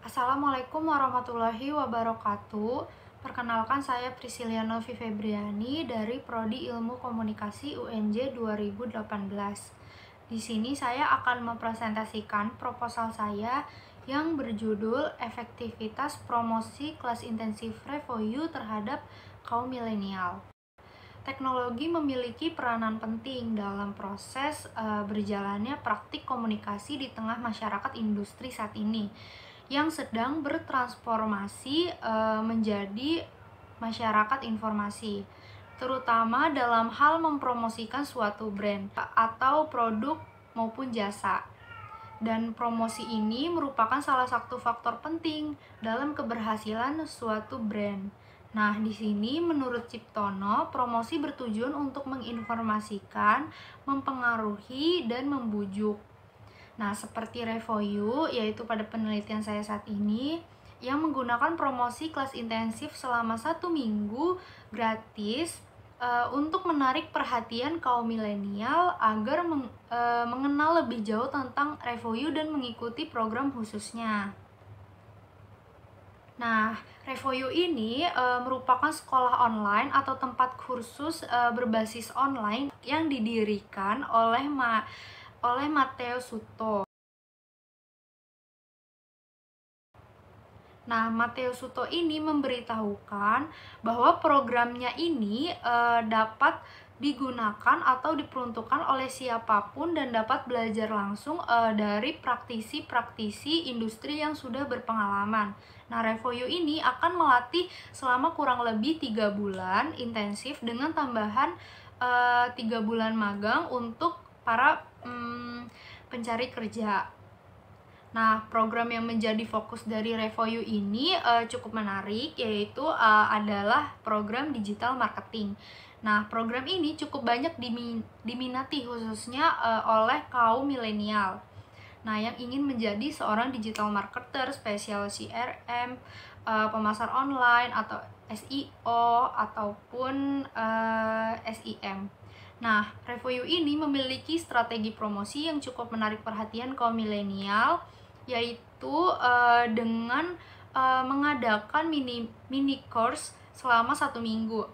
Assalamualaikum warahmatullahi wabarakatuh. Perkenalkan saya Priscilia Novi Febriani dari Prodi Ilmu Komunikasi UNJ 2018. Di sini saya akan mempresentasikan proposal saya yang berjudul Efektivitas Promosi Kelas Intensif Revoyu terhadap kaum milenial. Teknologi memiliki peranan penting dalam proses uh, berjalannya praktik komunikasi di tengah masyarakat industri saat ini yang sedang bertransformasi e, menjadi masyarakat informasi, terutama dalam hal mempromosikan suatu brand atau produk maupun jasa. Dan promosi ini merupakan salah satu faktor penting dalam keberhasilan suatu brand. Nah, di sini menurut Ciptono, promosi bertujuan untuk menginformasikan, mempengaruhi, dan membujuk Nah, seperti Revoyu, yaitu pada penelitian saya saat ini, yang menggunakan promosi kelas intensif selama satu minggu gratis e, untuk menarik perhatian kaum milenial agar meng, e, mengenal lebih jauh tentang Revoyu dan mengikuti program khususnya. Nah, Revoyu ini e, merupakan sekolah online atau tempat kursus e, berbasis online yang didirikan oleh ma oleh Matteo Suto. Nah, Matteo Suto ini memberitahukan bahwa programnya ini e, dapat digunakan atau diperuntukkan oleh siapapun dan dapat belajar langsung e, dari praktisi-praktisi industri yang sudah berpengalaman. Nah, Revoyu ini akan melatih selama kurang lebih tiga bulan intensif dengan tambahan eh, tiga e, bulan magang untuk para pencari kerja. Nah, program yang menjadi fokus dari Revoyu ini uh, cukup menarik, yaitu uh, adalah program digital marketing. Nah, program ini cukup banyak diminati khususnya uh, oleh kaum milenial. Nah, yang ingin menjadi seorang digital marketer, spesial CRM, uh, pemasar online, atau SEO, ataupun uh, SEM. Nah, review ini memiliki strategi promosi yang cukup menarik perhatian kaum milenial, yaitu uh, dengan uh, mengadakan mini mini course selama satu minggu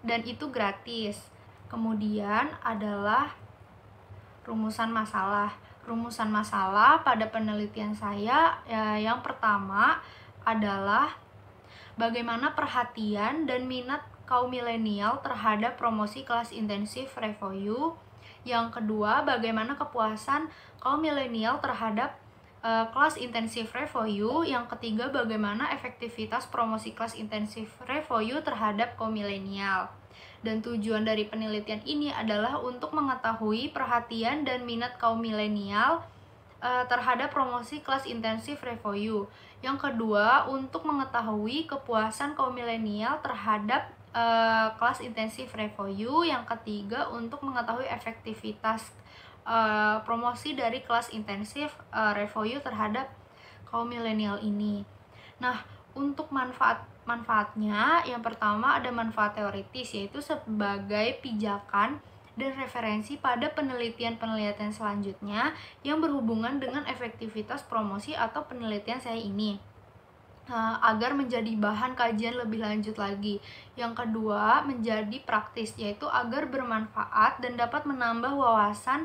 dan itu gratis. Kemudian adalah rumusan masalah. Rumusan masalah pada penelitian saya ya, yang pertama adalah bagaimana perhatian dan minat kaum milenial terhadap promosi kelas intensif Revoyu. Yang kedua, bagaimana kepuasan kaum milenial terhadap uh, kelas intensif Revoyu. Yang ketiga, bagaimana efektivitas promosi kelas intensif Revoyu terhadap kaum milenial. Dan tujuan dari penelitian ini adalah untuk mengetahui perhatian dan minat kaum milenial eh, terhadap promosi kelas intensif Revoyu. Yang kedua, untuk mengetahui kepuasan kaum milenial terhadap uh, kelas intensif review, yang ketiga untuk mengetahui efektivitas uh, promosi dari kelas intensif uh, eh, review terhadap kaum milenial ini. Nah, untuk manfaat manfaatnya, yang pertama ada manfaat teoritis yaitu sebagai pijakan dan referensi pada penelitian-penelitian selanjutnya yang berhubungan dengan efektivitas promosi atau penelitian saya ini. Eh, agar menjadi bahan kajian lebih lanjut lagi. Yang kedua, menjadi praktis, yaitu agar bermanfaat dan dapat menambah wawasan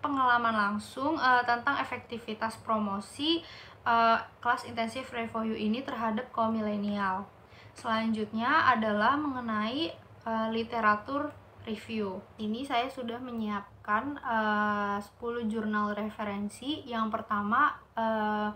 pengalaman langsung uh, tentang efektivitas promosi uh, kelas intensif review ini terhadap kaum milenial. Selanjutnya adalah mengenai uh, literatur review. Ini saya sudah menyiapkan uh, 10 jurnal referensi. Yang pertama uh,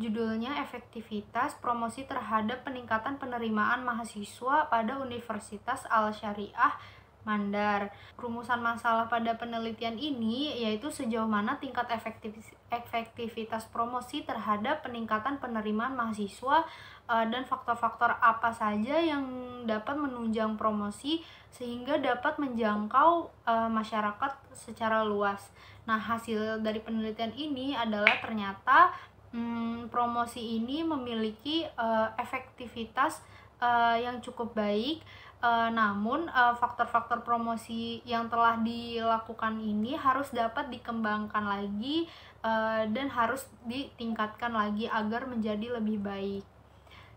Judulnya Efektivitas Promosi Terhadap Peningkatan Penerimaan Mahasiswa pada Universitas Al-Syariah Mandar. Rumusan masalah pada penelitian ini yaitu sejauh mana tingkat efektivitas, efektivitas promosi terhadap peningkatan penerimaan mahasiswa eh, dan faktor-faktor apa saja yang dapat menunjang promosi sehingga dapat menjangkau eh, masyarakat secara luas. Nah, hasil dari penelitian ini adalah ternyata hmm, promosi ini memiliki uh, efektivitas uh, yang cukup baik. Uh, namun faktor-faktor uh, promosi yang telah dilakukan ini harus dapat dikembangkan lagi uh, dan harus ditingkatkan lagi agar menjadi lebih baik.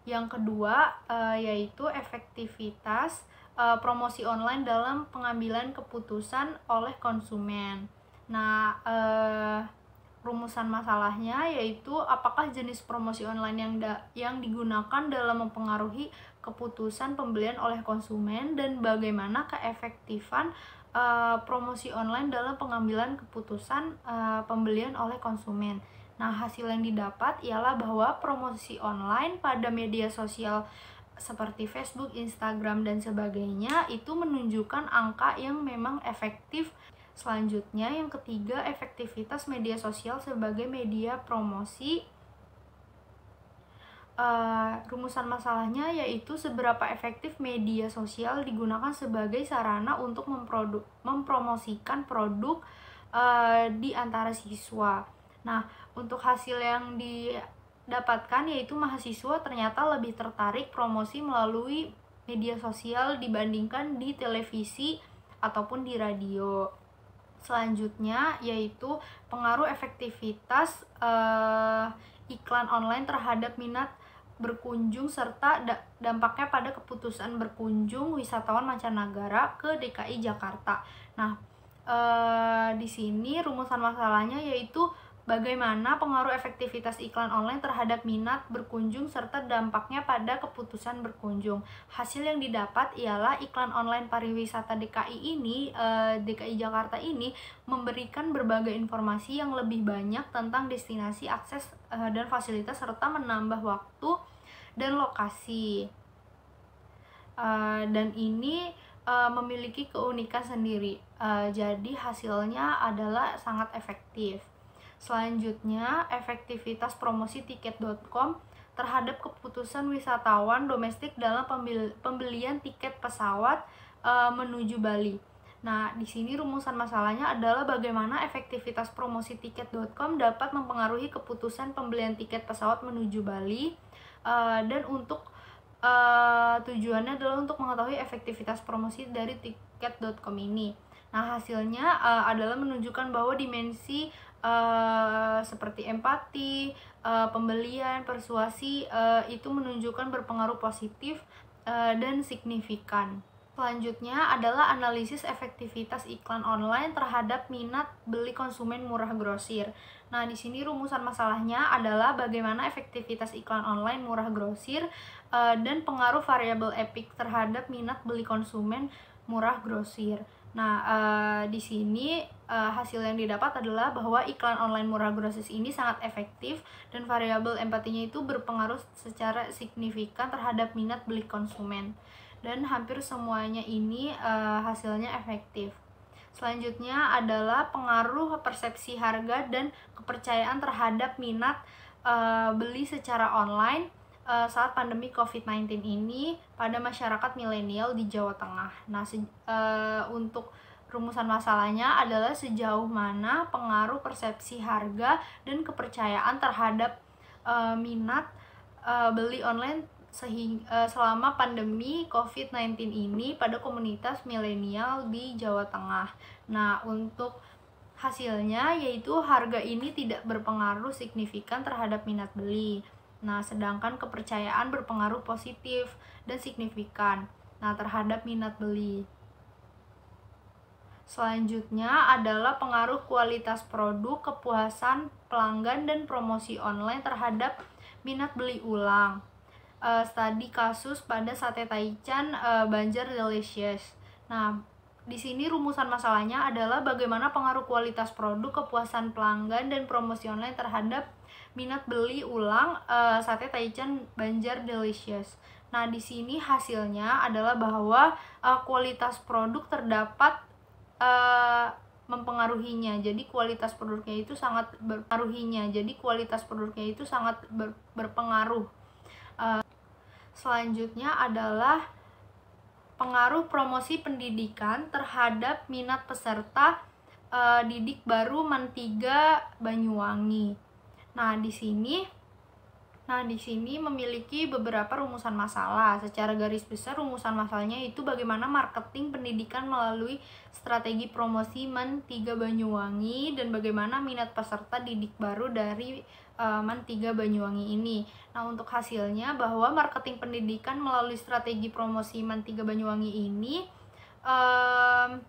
Yang kedua uh, yaitu efektivitas uh, promosi online dalam pengambilan keputusan oleh konsumen. Nah, uh, rumusan masalahnya yaitu apakah jenis promosi online yang da yang digunakan dalam mempengaruhi keputusan pembelian oleh konsumen dan bagaimana keefektifan uh, promosi online dalam pengambilan keputusan uh, pembelian oleh konsumen. Nah, hasil yang didapat ialah bahwa promosi online pada media sosial seperti Facebook, Instagram, dan sebagainya itu menunjukkan angka yang memang efektif Selanjutnya yang ketiga efektivitas media sosial sebagai media promosi uh, rumusan masalahnya yaitu seberapa efektif media sosial digunakan sebagai sarana untuk memproduk, mempromosikan produk uh, di antara siswa. Nah, untuk hasil yang didapatkan yaitu mahasiswa ternyata lebih tertarik promosi melalui media sosial dibandingkan di televisi ataupun di radio selanjutnya yaitu pengaruh efektivitas uh, iklan online terhadap minat berkunjung serta dampaknya pada keputusan berkunjung wisatawan mancanegara ke DKI Jakarta. Nah, uh, di sini rumusan masalahnya yaitu Bagaimana pengaruh efektivitas iklan online terhadap minat berkunjung serta dampaknya pada keputusan berkunjung? Hasil yang didapat ialah iklan online pariwisata DKI ini, eh, DKI Jakarta ini memberikan berbagai informasi yang lebih banyak tentang destinasi, akses, eh, dan fasilitas serta menambah waktu dan lokasi. Uh, dan ini uh, memiliki keunikan sendiri. Uh, jadi hasilnya adalah sangat efektif. Selanjutnya, efektivitas promosi tiket.com terhadap keputusan wisatawan domestik dalam pembelian tiket pesawat e, menuju Bali. Nah, di sini rumusan masalahnya adalah bagaimana efektivitas promosi tiket.com dapat mempengaruhi keputusan pembelian tiket pesawat menuju Bali e, dan untuk e, tujuannya adalah untuk mengetahui efektivitas promosi dari tiket.com ini. Nah, hasilnya uh, adalah menunjukkan bahwa dimensi uh, seperti empati, uh, pembelian, persuasi uh, itu menunjukkan berpengaruh positif uh, dan signifikan. Selanjutnya adalah analisis efektivitas iklan online terhadap minat beli konsumen murah grosir. Nah, di sini rumusan masalahnya adalah bagaimana efektivitas iklan online murah grosir uh, dan pengaruh variabel epic terhadap minat beli konsumen murah grosir. Nah, uh, di sini uh, hasil yang didapat adalah bahwa iklan online murah grosis ini sangat efektif dan variabel empatinya itu berpengaruh secara signifikan terhadap minat beli konsumen. Dan hampir semuanya ini uh, hasilnya efektif. Selanjutnya adalah pengaruh persepsi harga dan kepercayaan terhadap minat uh, beli secara online uh, saat pandemi COVID-19 ini pada masyarakat milenial di Jawa Tengah. Nah, uh, untuk rumusan masalahnya adalah sejauh mana pengaruh persepsi harga dan kepercayaan terhadap uh, minat uh, beli online sehing- uh, selama pandemi COVID-19 ini pada komunitas milenial di Jawa Tengah. Nah, untuk hasilnya yaitu harga ini tidak berpengaruh signifikan terhadap minat beli. Nah, sedangkan kepercayaan berpengaruh positif dan signifikan nah terhadap minat beli. Selanjutnya adalah pengaruh kualitas produk, kepuasan pelanggan dan promosi online terhadap minat beli ulang. Uh, eh, studi kasus pada sate Taichan uh, Banjar Delicious. Nah, di sini rumusan masalahnya adalah bagaimana pengaruh kualitas produk, kepuasan pelanggan dan promosi online terhadap minat beli ulang uh, sate Taichan Banjar Delicious. Nah, di sini hasilnya adalah bahwa uh, kualitas produk terdapat uh, mempengaruhinya. Jadi kualitas produknya itu sangat berpengaruhinya. Jadi kualitas produknya itu sangat ber, berpengaruh. Uh, selanjutnya adalah pengaruh promosi pendidikan terhadap minat peserta uh, didik baru Mentega Banyuwangi. Nah, di sini Nah, di sini memiliki beberapa rumusan masalah. Secara garis besar, rumusan masalahnya itu bagaimana marketing pendidikan melalui strategi promosi Men 3 Banyuwangi dan bagaimana minat peserta didik baru dari uh, eh, Men 3 Banyuwangi ini. Nah, untuk hasilnya bahwa marketing pendidikan melalui strategi promosi Men 3 Banyuwangi ini um,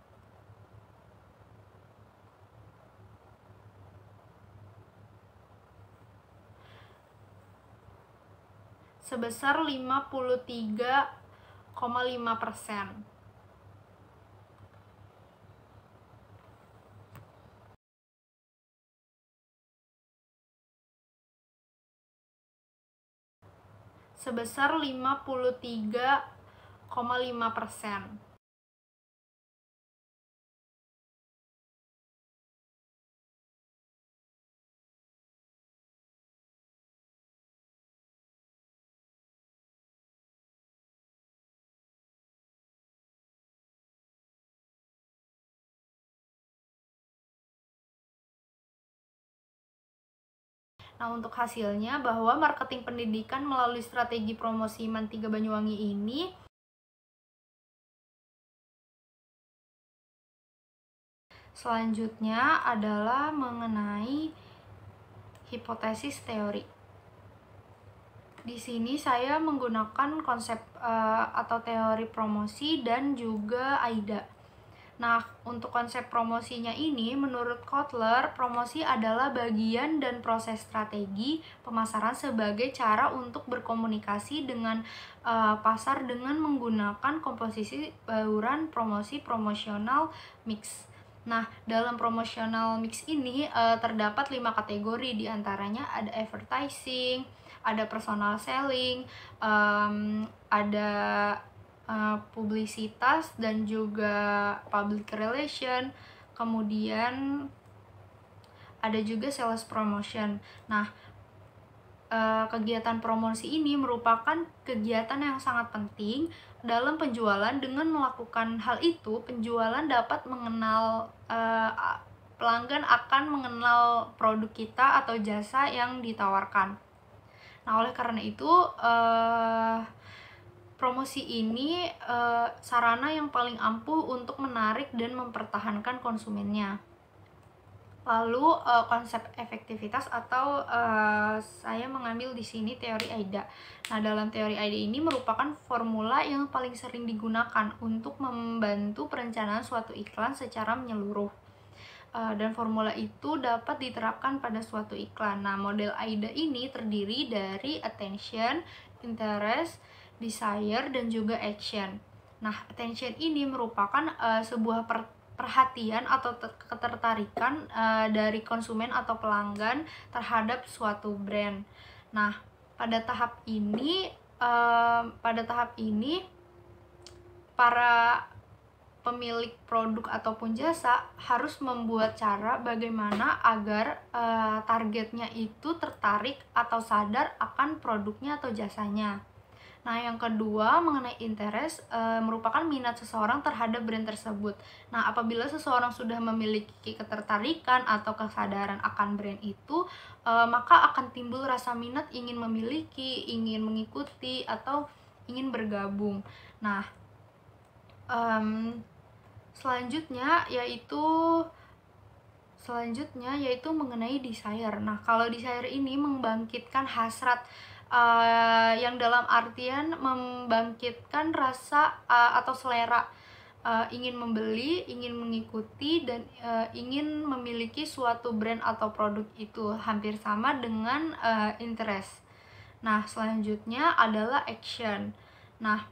sebesar 53,5 persen. sebesar 53,5 persen. Nah, untuk hasilnya bahwa marketing pendidikan melalui strategi promosi 3 Banyuwangi ini Selanjutnya adalah mengenai hipotesis teori. Di sini saya menggunakan konsep uh, atau teori promosi dan juga AIDA. Nah, untuk konsep promosinya ini, menurut Kotler, promosi adalah bagian dan proses strategi pemasaran sebagai cara untuk berkomunikasi dengan uh, pasar dengan menggunakan komposisi bauran promosi promosional mix. Nah, dalam promosional mix ini uh, terdapat lima kategori, diantaranya ada advertising, ada personal selling, um, ada Eh, publisitas dan juga public relation kemudian ada juga sales promotion nah eh, kegiatan promosi ini merupakan kegiatan yang sangat penting dalam penjualan dengan melakukan hal itu penjualan dapat mengenal eh, pelanggan akan mengenal produk kita atau jasa yang ditawarkan. Nah, oleh karena itu, uh, promosi ini uh, sarana yang paling ampuh untuk menarik dan mempertahankan konsumennya. Lalu uh, konsep efektivitas atau uh, saya mengambil di sini teori AIDA. Nah, dalam teori AIDA ini merupakan formula yang paling sering digunakan untuk membantu perencanaan suatu iklan secara menyeluruh. Uh, dan formula itu dapat diterapkan pada suatu iklan. Nah, model AIDA ini terdiri dari attention, interest, desire, dan juga action. Nah, attention ini merupakan uh, sebuah per perhatian atau ketertarikan uh, dari konsumen atau pelanggan terhadap suatu brand. Nah, pada tahap ini uh, pada tahap ini para pemilik produk ataupun jasa harus membuat cara bagaimana agar uh, targetnya itu tertarik atau sadar akan produknya atau jasanya. Nah, yang kedua mengenai interest e, merupakan minat seseorang terhadap brand tersebut. Nah, apabila seseorang sudah memiliki ketertarikan atau kesadaran akan brand itu, e, maka akan timbul rasa minat ingin memiliki, ingin mengikuti atau ingin bergabung. Nah, um, selanjutnya yaitu selanjutnya yaitu mengenai desire. Nah, kalau desire ini membangkitkan hasrat Eh, yang dalam artian membangkitkan rasa uh, atau selera uh, ingin membeli, ingin mengikuti dan uh, ingin memiliki suatu brand atau produk itu hampir sama dengan uh, interest. Nah, selanjutnya adalah action. Nah,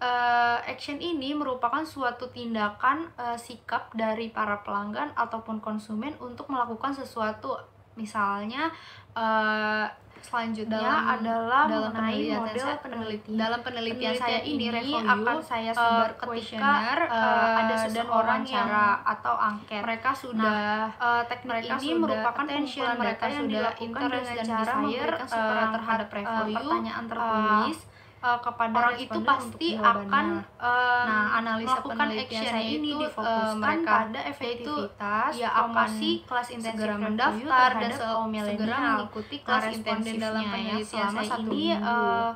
uh, action ini merupakan suatu tindakan uh, sikap dari para pelanggan ataupun konsumen untuk melakukan sesuatu misalnya uh, selanjutnya dalam, adalah dalam mengenai penelitian model saya, penelitian. Dalam penelitian, penelitian saya ini, review akan saya sebar uh, ketika uh, ada seseorang yang atau angket. Mereka sudah nah, uh, teknik mereka ini sudah merupakan attention mereka yang sudah interest dan desire uh, terhadap review uh, pertanyaan tertulis. Uh, uh, kepada orang itu pasti akan um, nah analisa melakukan action ini difokuskan uh, pada efektivitas itu, ya sih kelas intensif segera mendaftar dan oh, segera mengikuti kelas intensif dalam ya, penelitian ya, selama satu ini eh,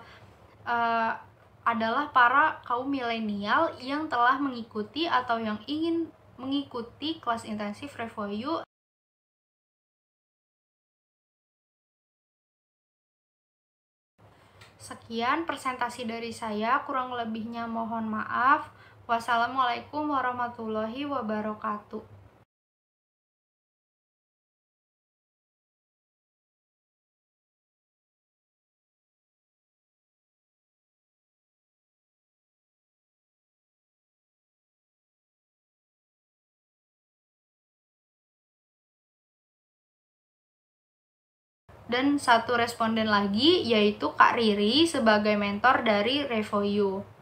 eh, adalah para kaum milenial yang telah mengikuti atau yang ingin mengikuti kelas intensif review Sekian presentasi dari saya, kurang lebihnya mohon maaf. Wassalamualaikum warahmatullahi wabarakatuh. dan satu responden lagi yaitu Kak Riri sebagai mentor dari Revoyu.